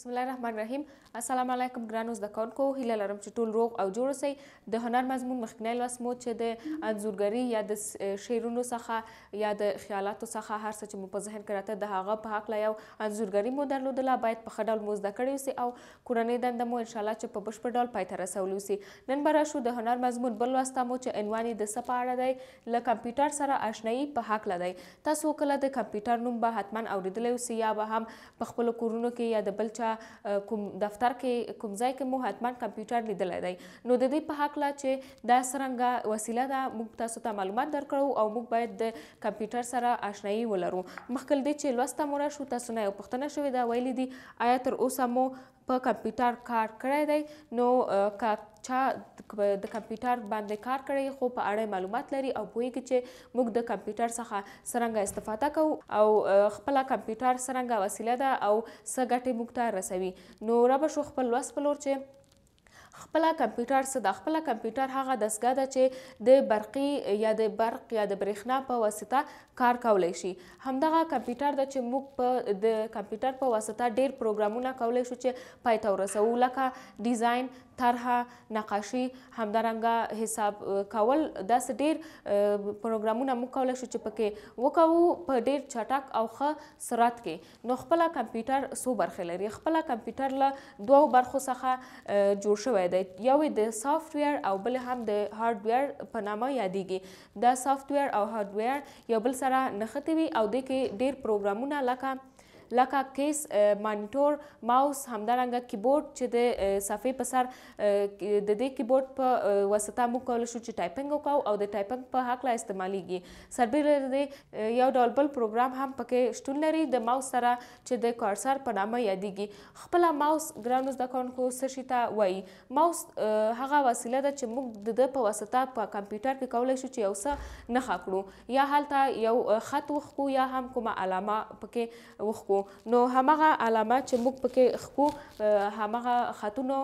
بسم الله الرحمن الرحیم السلام علیکم ګرانو زده کوونکو هیله لرم چې ټول روغ او جوړ اوسئ د هنر مضمون مخکنی لوست مو چې د انځورګري یا د شعرونو څخه یا د خیالاتو څخه هر څه چې مو په ذهن کې راته د هغه په هکله یو انځورګري مو درلودله باید په ښه ډول مو زده کړی اوسي او کورنۍ دنده مو انشاءالله چې په بشپړ ډول پای ته رسولی اوسي نن به راشو د هنر مضمون بل لوست مو چې عنوان یې د څه په اړه دی له کمپیوټر سره اشنایي په هکله دی تاسو کله د کمپیوټر نوم به حتما اورېدلی اوسي یا به هم په خپلو کورونو کې یا د بل چا په کوم دفتر کې کوم ځای کې مو حتما کمپیوټر لیدلی دی نو د دې په حق لا چې دا سرنګه وسیله ده موږ تاسو ته معلومات درکړو او موږ باید د کمپیوټر سره آشنایی ولرو مخکل دې چې لوسته مو شو تاسو نه یو پښتنه شوې ده ویلې دي آیا تر اوسه مو په کمپیوټر کار کړی دی نو که چا د کمپیوټر باندې کار کړی خو په اړه معلومات لري او پوهیږي چې موږ د کمپیوټر څخه څرنګه استفاده کوو او خپل کمپیوټر څرنګه وسیله ده او څه ګټې موږ ته رسوي نو را به شو خپل لوست په لور چې خپل کمپیوټر څه د خپل کمپیوټر هغه دستګاه ده چې د برقي یا د برق یا د برېښنا په واسطه کار کولای شي همدغه کمپیوټر ده چې موږ په د کمپیوټر په واسطه ډیر پروګرامونه کولای شو چې پای ته ورسوو لکه ډیزاین طرحه نقاشي همدارنګه حساب کول داسې ډیر پروګرامونه موږ کولی شو چې پکې وکوو په ډیر چټک او ښه سرعت کې نو خپله کمپیوټر څو برخې لري خپله کمپیوټر له دوو برخو څخه جوړ شوی دی یو د سافټویر او بل هم د هارډویر په نامه یادیږي دا سافټویر او هارډویر یو بل سره نښتي وي او د کې ډیر پروګرامونه لکه لکه کیس مانیټور ماوس همدارنګه کیبورډ چې د صفحې په سر د دې کیبورډ په واسطه موږ کولای شو چې ټایپنګ وکړو او د ټایپنګ په حق لا استعمالیږي سربیره د یو ډول بل پروګرام هم پکې شتون لري د ماوس سره چې د کارسر په نامه یادېږي خپل ماوس ګرانو زده کوونکو څه شي ته وایي ماوس هغه وسیله ده چې موږ د ده په واسطه په کمپیوټر کې کولای شو چې یو څه نښه کړو یا هلته یو خط وښکو یا هم کومه علامه پکې وښکو نو همغه علامات چې موږ پکې خکو همغه خطونه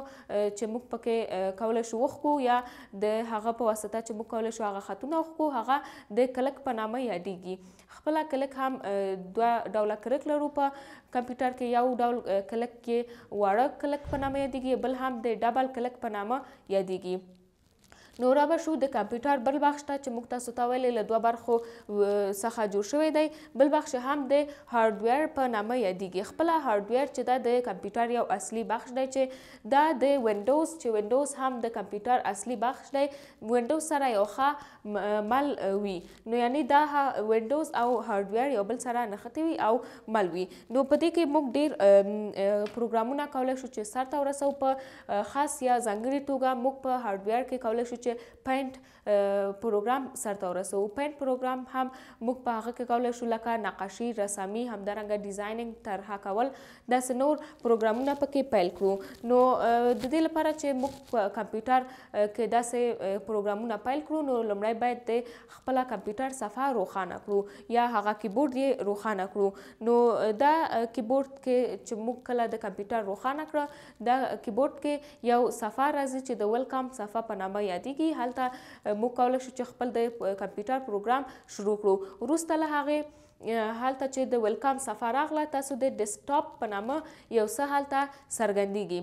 چې موږ پکې کولای شو وخکو یا د هغه په واسطه چې موږ کولای شو هغه خطونه وخکو هغه د کلک په نامه یادېږي خپل کلک هم دوه ډوله کلک لرو په کمپیوټر کې یو ډول کلک کې واړه کلک په نامه یادېږي بل هم د ډبل کلک په نامه یادېږي نو را به شو د کمپیوټر بل بخش ته چې موږ تاسو ته ویلې له دوه برخو څخه جوړ شوی دی بل بخش هم د هارډویر په نامه یادیږي خپله هارډویر چې دا د کمپیوټر یو اصلي بخش دی چې دا د ونډوز چې ونډوز هم د کمپیوټر اصلي بخش دی ونډوز سره یو ښه مل وي نو یعنی دا ونډوز او هارډویر یو بل سره نښتي وي او مل وي نو په دې کې موږ ډیر پروګرامونه کولی شو چې سرته ورسو په خاص یا ځانګړي توګه موږ په هارډویر کې کولی شو چې پینټ پروګرام سرته ورسو پینټ پروګرام هم موږ په هغه کې کولای شو لکه نقاشي رسامي همدارنګه ډیزاینینګ طرحه کول داسې نور پروګرامونه پکې پیل کړو نو د دې لپاره چې موږ کمپیوټر کې داسې پروګرامونه پیل کړو نو لومړی باید د خپل کمپیوټر صفحه روښانه کړو یا هغه کیبورډ یې روښانه کړو نو دا کیبورډ کې چې موږ کله د کمپیوټر روښانه کړ دا کیبورډ کې یو صفحه راځي چې د ویلکم صفحه په نامه یادېږي کیږي هلته موږ کولای شو چې خپل د کمپیوټر پروګرام شروع کړو وروسته له هغې هلته چې د ویلکم صفحه راغله تاسو د ډیسکټاپ په نامه یو څه هلته څرګندیږي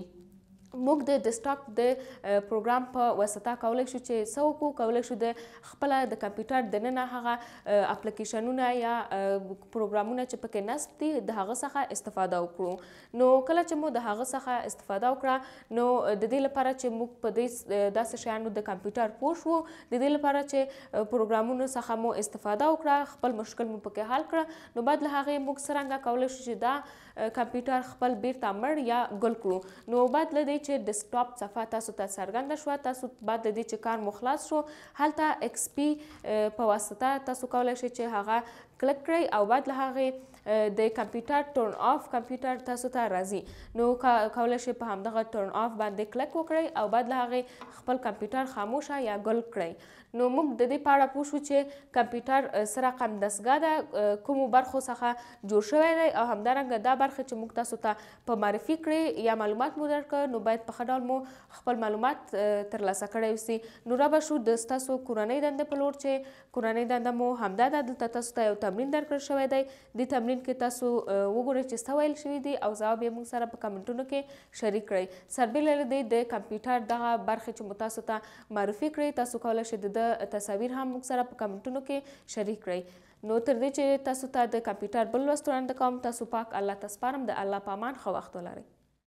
موږ د ډیسکټاپ د پروګرام په واسطه کولای شو چې څه وکړو کولای شو د خپل د کمپیوټر دننه هغه اپلیکیشنونه یا پروګرامونه چې پکې نصب دي د هغه څخه استفاده وکړو نو کله چې مو د هغه څخه استفاده وکړه نو د دې لپاره چې موږ په دې داسې شیانو د کمپیوټر پوه شو د دې لپاره چې پروګرامونو څخه مو استفاده وکړه خپل مشکل مو پکې حل کړ نو بعد له هغه موږ څنګه کولای شو چې دا کمپیوټر خپل بیرته مړ یا ګل کړو نو بعد له دې چې ډیسکټاپ صفحه تاسو ته څرګنده شو تاسو بعد د دې چې کار مو خلاص شو هلته ایکس پی په واسطه تاسو کولای شئ چې هغه کلک کړئ او بعد له هغې د کمپیوټر ټرن آف کمپیوټر تاسو ته راځي نو کولی شئ په همدغه ټرن آف باندې کلک وکړئ او بعد له هغې خپل کمپیوټر خاموشه یا ګل کړئ نو موږ د دې په اړه پوه شو چې کمپیوټر سره قمدسګاه ده کومو برخو څخه جوړ شوی دی او همدارنګه دا برخه چې موږ تاسو ته په معرفي کړې یا معلومات مو درکړ نو باید باید په ښه ډول مو خپل معلومات ترلاسه کړی اوسي نو را به شو د ستاسو کورنۍ دندې په لور چې کورنۍ دنده مو همدا ده دلته تاسو ته یو تمرین درکړل شوی دی دې تمرین کې تاسو وګورئ چې څه ویل شوي دي او ځواب یې موږ سره په کمنټونو کې شریک کړئ سربیل لري دی د کمپیوټر دغه برخې چې مو تاسو ته معرفي کړئ تاسو کولی شئ د تصاویر هم موږ سره په کمنټونو کې شریک کړئ نو تر دې چې تاسو ته د کمپیوټر بل لوست وړاندې کوم تاسو پاک الله تسپارم د الله پامان خو وخت ولرئ